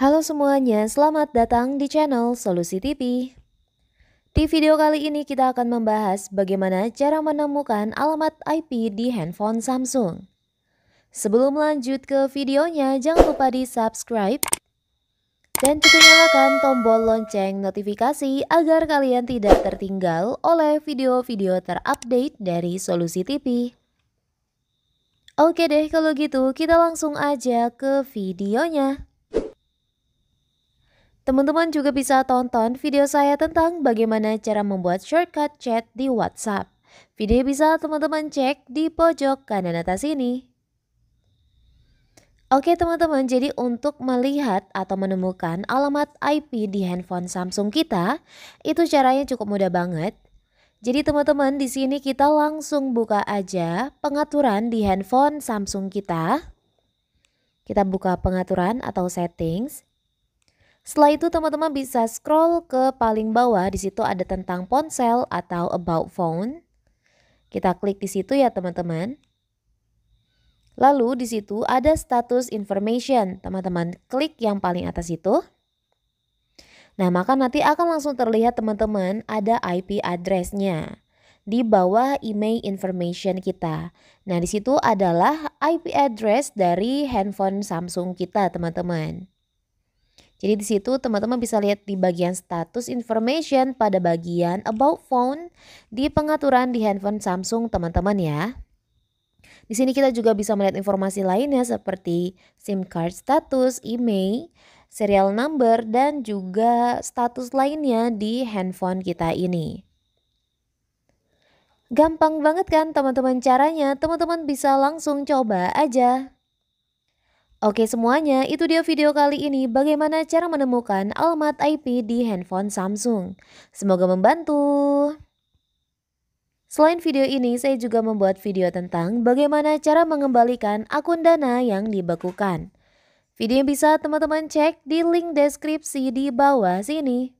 Halo semuanya, selamat datang di channel Solusi TV. Di video kali ini kita akan membahas bagaimana cara menemukan alamat IP di handphone Samsung. Sebelum lanjut ke videonya, jangan lupa di subscribe dan juga nyalakan tombol lonceng notifikasi agar kalian tidak tertinggal oleh video-video terupdate dari Solusi TV. Oke deh kalau gitu kita langsung aja ke videonya. Teman-teman juga bisa tonton video saya tentang bagaimana cara membuat shortcut chat di WhatsApp. Video bisa teman-teman cek di pojok kanan atas ini. Oke teman-teman, jadi untuk melihat atau menemukan alamat IP di handphone Samsung kita, itu caranya cukup mudah banget. Jadi teman-teman, di sini kita langsung buka aja pengaturan di handphone Samsung kita. Kita buka pengaturan atau settings. Setelah itu teman-teman bisa scroll ke paling bawah, di situ ada tentang ponsel atau about phone. Kita klik di situ ya teman-teman. Lalu di situ ada status information, teman-teman klik yang paling atas itu. Nah maka nanti akan langsung terlihat teman-teman ada IP addressnya di bawah email information kita. Nah, di situ adalah IP address dari handphone Samsung kita, teman-teman. Jadi di situ teman-teman bisa lihat di bagian status information pada bagian about phone di pengaturan di handphone Samsung teman-teman ya. Di sini kita juga bisa melihat informasi lainnya seperti SIM card status, email, serial number dan juga status lainnya di handphone kita ini. Gampang banget kan teman-teman caranya, teman-teman bisa langsung coba aja. Oke semuanya, itu dia video kali ini bagaimana cara menemukan alamat IP di handphone Samsung. Semoga membantu. Selain video ini, saya juga membuat video tentang bagaimana cara mengembalikan akun dana yang dibekukan. Video yang bisa teman-teman cek di link deskripsi di bawah sini.